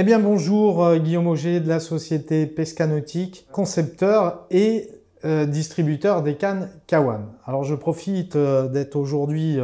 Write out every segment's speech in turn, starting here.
Eh bien bonjour, euh, Guillaume Auger de la société Pescanautique, concepteur et euh, distributeur des cannes Kawan. Alors je profite euh, d'être aujourd'hui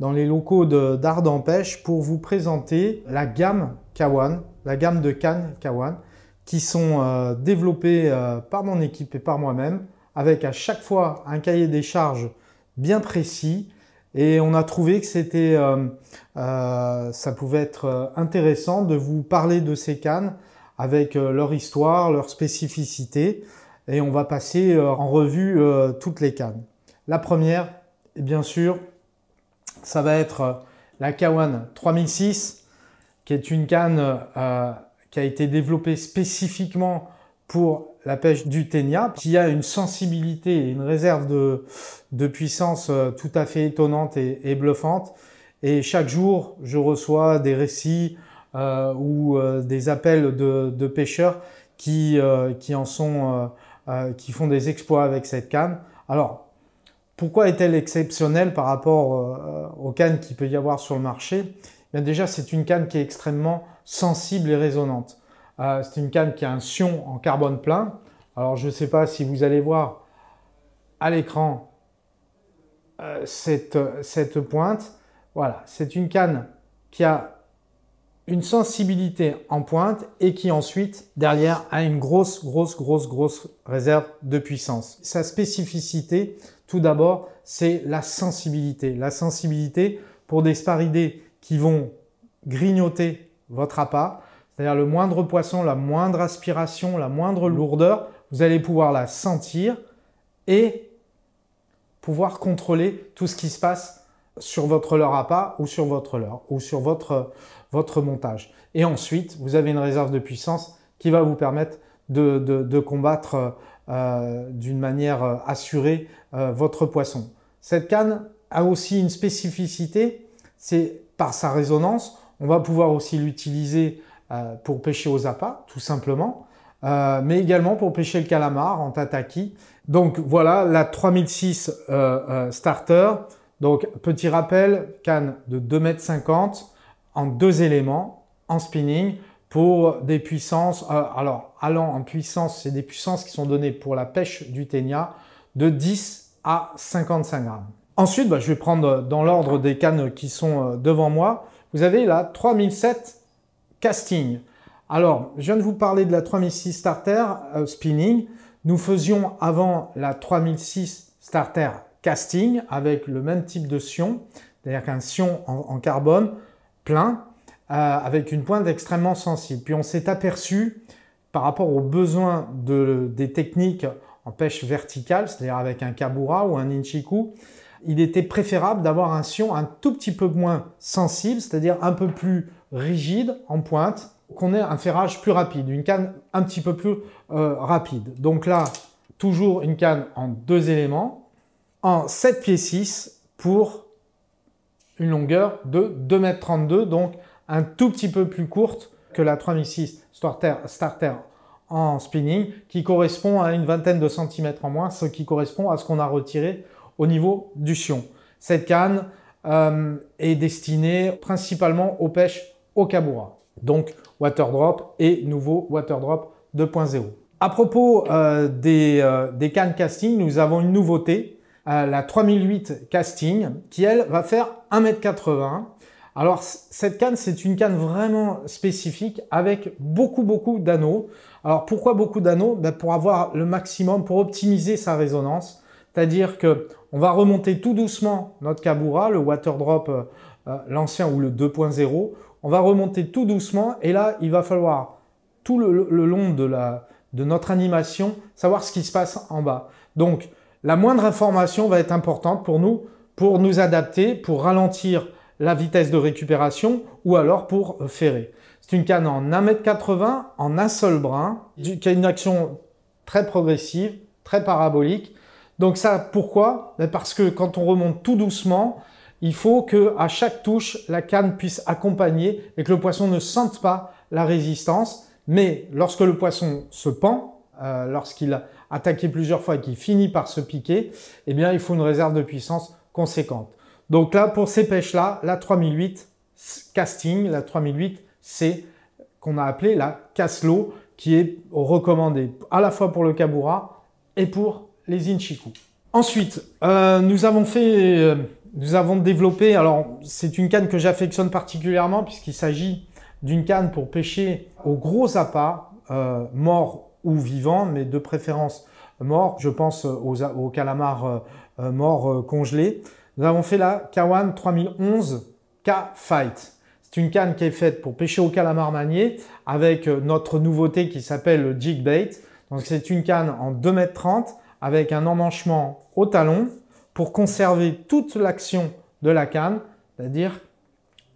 dans les locaux d'Ardent Pêche pour vous présenter la gamme Kawan, la gamme de cannes Kawan, qui sont développées par mon équipe et par moi-même, avec à chaque fois un cahier des charges bien précis et on a trouvé que c'était, euh, euh, ça pouvait être euh, intéressant de vous parler de ces cannes avec leur histoire, leur spécificité, et on va passer en revue toutes les cannes. La première, bien sûr, ça va être la Kawan 3006, qui est une canne qui a été développée spécifiquement pour la pêche du ténia, qui a une sensibilité et une réserve de, de puissance euh, tout à fait étonnante et, bluffante. Et chaque jour, je reçois des récits euh, ou euh, des appels de, de pêcheurs qui, qui en sont, qui font des exploits avec cette canne. Alors, pourquoi est-elle exceptionnelle par rapport aux cannes qu'il peut y avoir sur le marché eh déjà, c'est une canne qui est extrêmement sensible et résonante. Euh, c'est une canne qui a un sion en carbone plein. Alors je ne sais pas si vous allez voir à l'écran euh, cette, cette pointe. Voilà, c'est une canne qui a une sensibilité en pointe et qui ensuite, derrière, a une grosse, grosse, grosse, grosse réserve de puissance. Sa spécificité, tout d'abord, c'est la sensibilité. La sensibilité pour des sparidés qui vont grignoter votre appât, c'est-à-dire le moindre poisson, la moindre aspiration, la moindre lourdeur, vous allez pouvoir la sentir et pouvoir contrôler tout ce qui se passe sur votre leurre à pas ou sur votre leurre ou sur votre, montage. Et ensuite, vous avez une réserve de puissance qui va vous permettre de, combattre euh, d'une manière euh, assurée euh, votre poisson. Cette canne a aussi une spécificité, c'est par sa résonance, on va pouvoir aussi l'utiliser euh, pour pêcher aux appâts, tout simplement, euh, mais également pour pêcher le calamar en tataki. Donc voilà la 3006 euh, euh, starter. Donc petit rappel, canne de 2,50 m en deux éléments, en spinning, pour des puissances, euh, alors allant en puissance, c'est des puissances qui sont données pour la pêche du ténia de 10 à 55 grammes. Ensuite, bah, je vais prendre dans l'ordre des cannes qui sont devant moi. Vous avez la 3007 casting. Alors, je viens de vous parler de la 3006 Starter euh, Spinning. Nous faisions avant la 3006 Starter Casting avec le même type de sion, c'est-à-dire qu'un sion en, carbone plein euh, avec une pointe extrêmement sensible. Puis on s'est aperçu par rapport aux besoins des techniques en pêche verticale, c'est-à-dire avec un kabura ou un inchiku, il était préférable d'avoir un sion un tout petit peu moins sensible, c'est-à-dire un peu plus rigide en pointe, qu'on ait un ferrage plus rapide, une canne un petit peu plus euh, rapide. Donc là, toujours une canne en deux éléments, en 7 pieds 6 pour une longueur de 2 m, donc un tout petit peu plus courte que la 3006 starter, starter en spinning, qui correspond à une vingtaine de centimètres en moins, ce qui correspond à ce qu'on a retiré au niveau du sion. Cette canne euh, est destinée principalement aux pêches au caboura, Donc Waterdrop et nouveau Waterdrop 2.0. À propos euh, euh, des, cannes casting, nous avons une nouveauté, la 3008 casting, qui elle va faire 1m80. Alors cette canne, c'est une canne vraiment spécifique avec beaucoup beaucoup d'anneaux. Alors pourquoi beaucoup d'anneaux ben, Pour avoir le maximum, pour optimiser sa résonance, c'est-à-dire qu'on va remonter tout doucement notre Kabura, le Waterdrop, drop, euh, euh, l'ancien ou le 2.0. On va remonter tout doucement et là, il va falloir tout le, long de, de notre animation savoir ce qui se passe en bas. Donc, la moindre information va être importante pour nous, pour nous adapter, pour ralentir la vitesse de récupération ou alors pour euh, ferrer. C'est une canne en 1m80 en un seul brin qui a une action très progressive, très parabolique donc ça, pourquoi ben Parce que quand on remonte tout doucement, il faut que à chaque touche, la canne puisse accompagner et que le poisson ne sente pas la résistance. Mais lorsque le poisson se pend, euh, lorsqu'il a attaqué plusieurs fois et qu'il finit par se piquer, eh bien, il faut une réserve de puissance conséquente. Donc là, pour ces pêches-là, la 3008 casting, la 3008, c'est qu'on a appelé la casse qui est recommandée à la fois pour le caboura et pour les Inchiku. Ensuite, euh, nous avons fait, euh, nous avons développé, alors c'est une canne que j'affectionne particulièrement puisqu'il s'agit d'une canne pour pêcher aux gros appâts, euh, morts ou vivants, mais de préférence morts. Je pense aux, calamars morts congelés. Nous avons fait la Kawan 3011 K-Fight. C'est une canne qui est faite pour pêcher au calamar manié avec notre nouveauté qui s'appelle le bait. Donc c'est une canne en 2,30 m avec un emmanchement au talon pour conserver toute l'action de la canne, c'est-à-dire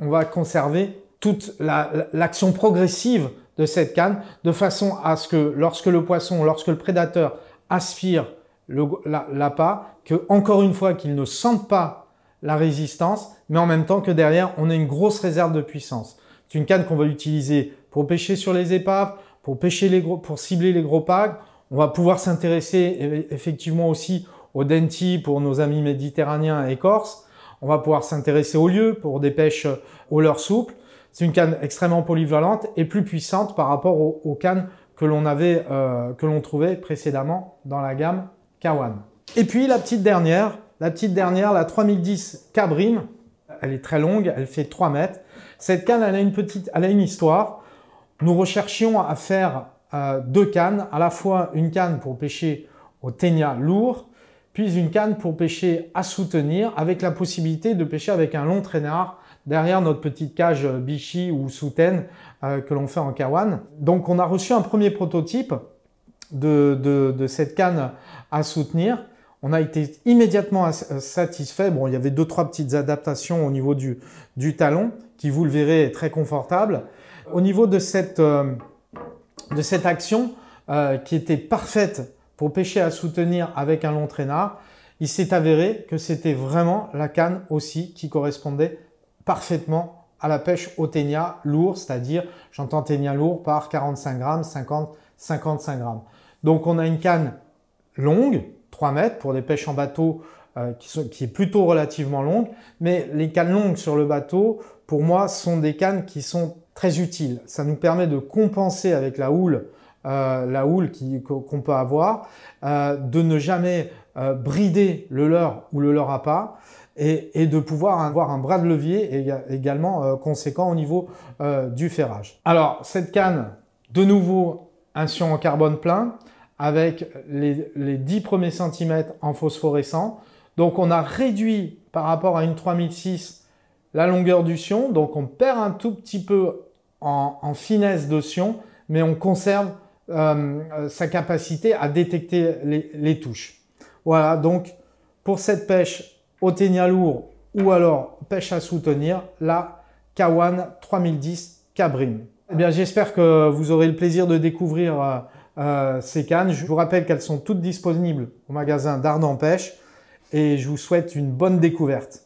on va conserver toute l'action progressive de cette canne de façon à ce que lorsque le poisson, lorsque le prédateur aspire l'appât, la que encore une fois qu'il ne sente pas la résistance, mais en même temps que derrière on a une grosse réserve de puissance. C'est une canne qu'on va utiliser pour pêcher sur les épaves, pour pêcher les pour cibler les gros pâques, on va pouvoir s'intéresser e, effectivement aussi au denti pour nos amis méditerranéens et corses. On va pouvoir s'intéresser au lieu pour des pêches euh, au leur souple. C'est une canne extrêmement polyvalente et plus puissante par rapport aux, cannes que l'on avait, euh, que l'on trouvait précédemment dans la gamme K1. Et puis la petite dernière, la petite dernière, la 3010 Cabrim. Elle est très longue, elle fait 3 mètres. Cette canne, elle a une petite, elle a une histoire. Nous recherchions à faire euh, deux cannes, à la fois une canne pour pêcher au ténia lourd, puis une canne pour pêcher à soutenir, avec la possibilité de pêcher avec un long traînard derrière notre petite cage bichi ou soutaine euh, que l'on fait en kawan. Donc on a reçu un premier prototype de, de, de cette canne à soutenir. On a été immédiatement euh, satisfait. Bon, il y avait deux, trois petites adaptations au niveau du, du talon, qui, vous le verrez, est très confortable. Au niveau de cette de cette action euh, qui était parfaite pour pêcher à soutenir avec un long traînard, il s'est avéré que c'était vraiment la canne aussi qui correspondait parfaitement à la pêche au ténia lourd, c'est-à-dire j'entends ténia lourd par 45 grammes, 50, 55 grammes. Donc on a une canne longue, 3 mètres pour des pêches en bateau euh, qui, sont, qui est plutôt relativement longue, mais les cannes longues sur le bateau, pour moi, sont des cannes qui sont très utile. Ça nous permet de compenser avec la houle, euh, la houle qu'on peut avoir, euh, de ne jamais euh, brider le leur ou le leur à pas, et, de pouvoir avoir un bras de levier également conséquent au niveau du ferrage. Alors cette canne, de nouveau un sion en carbone plein, avec les, les 10 premiers centimètres en phosphorescent. Donc on a réduit par rapport à une 3006 la longueur du sion, donc on perd un tout petit peu en, finesse de mais on conserve euh, euh, sa capacité à détecter les, touches. Voilà, donc pour cette pêche au ténia lourd ou alors pêche à soutenir, la Kawan 3010 cabrine bien, j'espère que vous aurez le plaisir de découvrir euh, ces cannes. Je vous rappelle qu'elles sont toutes disponibles au magasin d'Ardent Pêche et je vous souhaite une bonne découverte.